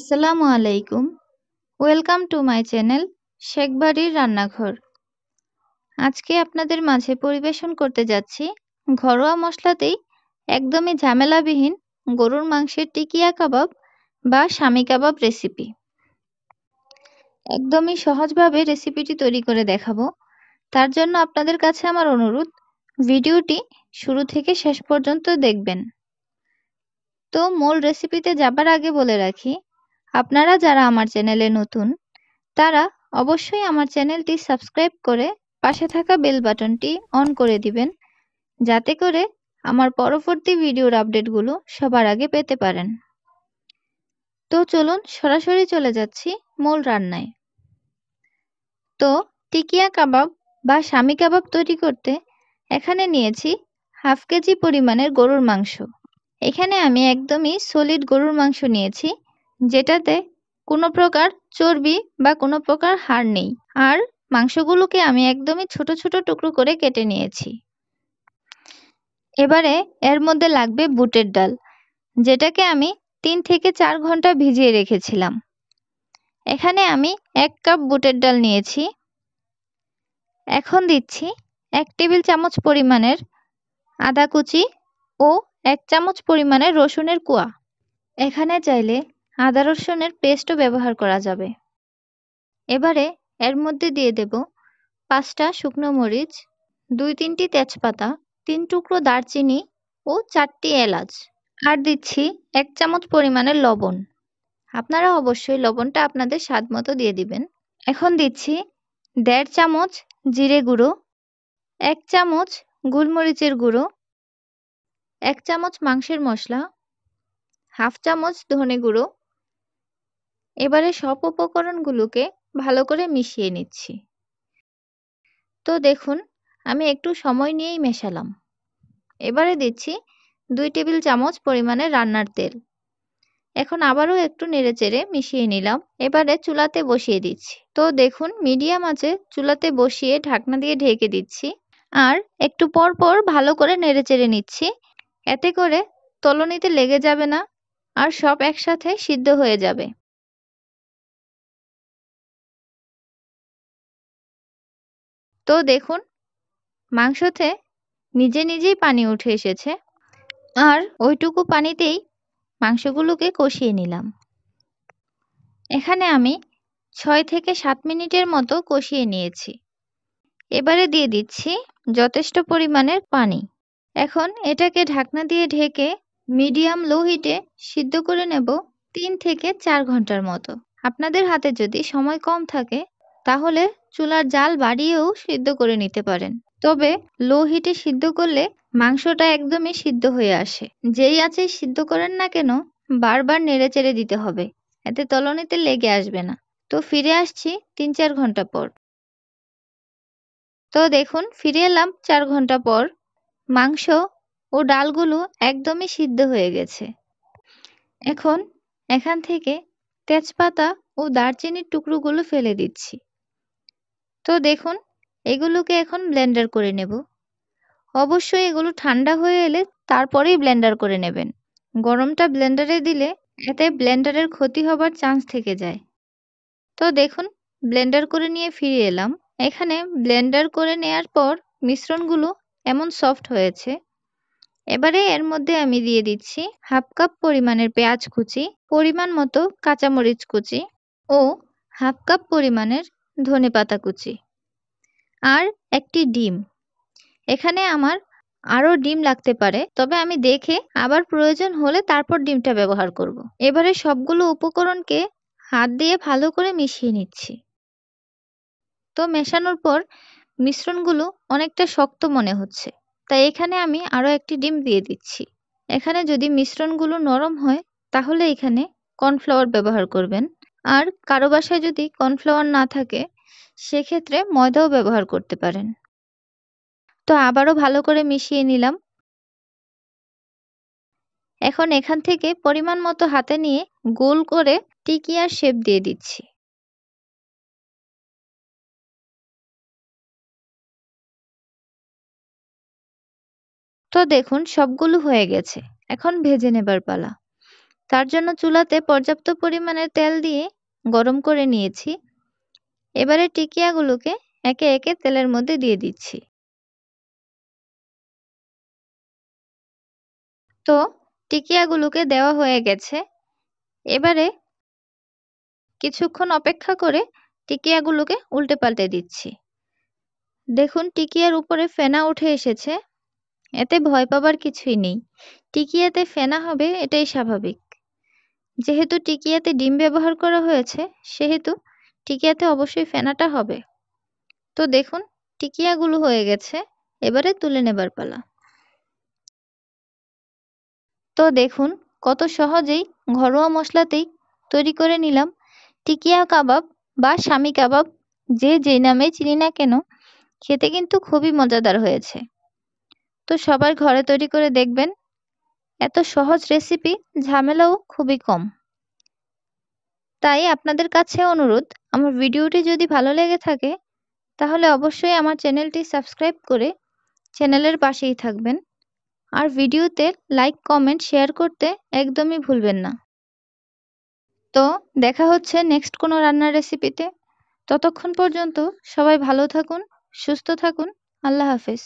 আসসালামু আলাইকুম welcome to my channel Sheikh বাড়ির রান্নাঘর আজকে আপনাদের মাঝে পরিবেশন করতে যাচ্ছি ঘরোয়া মশলাতেই একদমই ঝামেলাবিহীন গরুর মাংসের টিকিয়া কাবাব বা স্বামী কাবাব রেসিপি একদমই সহজভাবে রেসিপিটি তৈরি করে দেখাবো তার জন্য আপনাদের কাছে আমার অনুরোধ ভিডিওটি শুরু থেকে শেষ পর্যন্ত দেখবেন তো মূল রেসিপিতে যাবার আগে বলে রাখি আপনারা যারা আমার চ্যানেলে নতুন তারা অবশ্যই আমার চ্যানেলটি সাবস্ক্রাইব করে পাশে থাকা বেল বাটনটি অন করে দিবেন যাতে করে আমার পরবর্তী ভিডিওর আপডেটগুলো সবার আগে পেতে পারেন তো চলুন সরাসরি চলে যাচ্ছি মূল রান্নায় তো টিকিয়া কাবাব বা স্বামী কাবাব তৈরি করতে এখানে নিয়েছি হাফ কেজি পরিমাণের গরুর মাংস এখানে আমি একদমই সলিড গরুর মাংস নিয়েছি যেটাতে কোনো প্রকার চর্বি বা কোনো প্রকার হাড় নেই আর মাংসগুলোকে আমি একদমই ছোট ছোট টুকরো করে কেটে নিয়েছি এবারে এর মধ্যে লাগবে বুটের ডাল যেটাকে আমি তিন থেকে চার ঘন্টা ভিজিয়ে রেখেছিলাম এখানে আমি এক কাপ বুটের ডাল নিয়েছি এখন দিচ্ছি এক টেবিল চামচ পরিমাণের আদা কুচি ও এক চামচ পরিমাণের রসুনের কুয়া এখানে চাইলে আদা রসুনের পেস্টও ব্যবহার করা যাবে এবারে এর মধ্যে দিয়ে দেব পাঁচটা শুকনো মরিচ দুই তিনটি তেজপাতা তিন টুকরো দারচিনি ও চারটি এলাচ আর দিচ্ছি এক চামচ পরিমাণের লবণ আপনারা অবশ্যই লবণটা আপনাদের স্বাদ মতো দিয়ে দিবেন এখন দিচ্ছি দেড় চামচ জিরে গুঁড়ো এক চামচ গোলমরিচের গুঁড়ো এক চামচ মাংসের মশলা হাফ চামচ ধনে গুঁড়ো এবারে সব উপকরণগুলোকে ভালো করে মিশিয়ে নিচ্ছি তো দেখুন আমি একটু সময় নিয়েই মেশালাম এবারে দিচ্ছি দুই টেবিল চামচ পরিমাণে রান্নার তেল এখন আবারও একটু নেড়েচেড়ে মিশিয়ে নিলাম এবারে চুলাতে বসিয়ে দিচ্ছি তো দেখুন মিডিয়াম আছে চুলাতে বসিয়ে ঢাকনা দিয়ে ঢেকে দিচ্ছি আর একটু পর পর ভালো করে নেড়েচেড়ে নিচ্ছি এতে করে তলনিতে লেগে যাবে না আর সব একসাথে সিদ্ধ হয়ে যাবে তো দেখুন মাংসতে নিজে নিজেই পানি উঠে এসেছে আর ওইটুকু পানিতেই মাংসগুলোকে কষিয়ে নিলাম এখানে আমি ছয় থেকে সাত মিনিটের মতো কষিয়ে নিয়েছি এবারে দিয়ে দিচ্ছি যথেষ্ট পরিমাণের পানি এখন এটাকে ঢাকনা দিয়ে ঢেকে মিডিয়াম লো হিটে সিদ্ধ করে নেব তিন থেকে চার ঘন্টার মতো আপনাদের হাতে যদি সময় কম থাকে তাহলে চুলার জাল বাড়িয়েও সিদ্ধ করে নিতে পারেন তবে লো হিটে সিদ্ধ করলে মাংসটা একদমই সিদ্ধ হয়ে আসে যেই আছে সিদ্ধ করেন না কেন বারবার নেড়েচেড়ে দিতে হবে এতে তলনিতে লেগে আসবে না তো ফিরে আসছি তিন চার ঘন্টা পর তো দেখুন ফিরে এলাম চার ঘন্টা পর মাংস ও ডালগুলো একদমই সিদ্ধ হয়ে গেছে এখন এখান থেকে তেজপাতা ও দারচিনির টুকরোগুলো ফেলে দিচ্ছি তো দেখুন এগুলোকে এখন ব্লেন্ডার করে নেব অবশ্যই এগুলো ঠান্ডা হয়ে এলে তারপরেই ব্লেন্ডার করে নেবেন গরমটা ব্লেন্ডারে দিলে এতে ব্লেন্ডারের ক্ষতি হবার চান্স থেকে যায় তো দেখুন ব্লেন্ডার করে নিয়ে ফিরে এলাম এখানে ব্লেন্ডার করে নেয়ার পর মিশ্রণগুলো এমন সফট হয়েছে এবারে এর মধ্যে আমি দিয়ে দিচ্ছি হাফ কাপ পরিমাণের পেঁয়াজ কুচি পরিমাণ মতো কাঁচামরিচ কুচি ও হাফ কাপ পরিমাণের ধনে পাতা কুচি আর একটি ডিম এখানে আমার আরও ডিম লাগতে পারে তবে আমি দেখে আবার প্রয়োজন হলে তারপর ডিমটা ব্যবহার করব। এবারে সবগুলো উপকরণকে হাত দিয়ে ভালো করে মিশিয়ে নিচ্ছি তো মেশানোর পর মিশ্রণগুলো অনেকটা শক্ত মনে হচ্ছে তাই এখানে আমি আরও একটি ডিম দিয়ে দিচ্ছি এখানে যদি মিশ্রণগুলো নরম হয় তাহলে এখানে কর্নফ্লাওয়ার ব্যবহার করবেন আর কারো বাসায় যদি কর্নফ্লাওয়ার না থাকে সেক্ষেত্রে ময়দাও ব্যবহার করতে পারেন তো আবারও ভালো করে মিশিয়ে নিলাম এখন এখান থেকে পরিমাণ মতো হাতে নিয়ে গোল করে টিকিয়ার শেপ দিয়ে দিচ্ছি তো দেখুন সবগুলো হয়ে গেছে এখন ভেজে নেবার পালা তার জন্য চুলাতে পর্যাপ্ত পরিমাণে তেল দিয়ে গরম করে নিয়েছি এবারে টিকিয়াগুলোকে একে একে তেলের মধ্যে দিয়ে দিচ্ছি তো টিকিয়াগুলোকে দেওয়া হয়ে গেছে এবারে কিছুক্ষণ অপেক্ষা করে টিকিয়াগুলোকে উল্টে পাল্টে দিচ্ছি দেখুন টিকিয়ার উপরে ফেনা উঠে এসেছে এতে ভয় পাবার কিছুই নেই টিকিয়াতে ফেনা হবে এটাই স্বাভাবিক যেহেতু টিকিয়াতে ডিম ব্যবহার করা হয়েছে সেহেতু টিকিয়াতে অবশ্যই ফেনাটা হবে তো দেখুন টিকিয়াগুলো হয়ে গেছে এবারে তুলে নেবার পালা তো দেখুন কত সহজেই ঘরোয়া মশলাতেই তৈরি করে নিলাম টিকিয়া কাবাব বা স্বামী কাবাব যে যেই নামে চিনি না কেন খেতে কিন্তু খুবই মজাদার হয়েছে তো সবার ঘরে তৈরি করে দেখবেন এত সহজ রেসিপি ঝামেলাও খুবই কম তাই আপনাদের কাছে অনুরোধ আমার ভিডিওটি যদি ভালো লেগে থাকে তাহলে অবশ্যই আমার চ্যানেলটি সাবস্ক্রাইব করে চ্যানেলের পাশেই থাকবেন আর ভিডিওতে লাইক কমেন্ট শেয়ার করতে একদমই ভুলবেন না তো দেখা হচ্ছে নেক্সট কোনো রান্নার রেসিপিতে ততক্ষণ পর্যন্ত সবাই ভালো থাকুন সুস্থ থাকুন আল্লাহ হাফেজ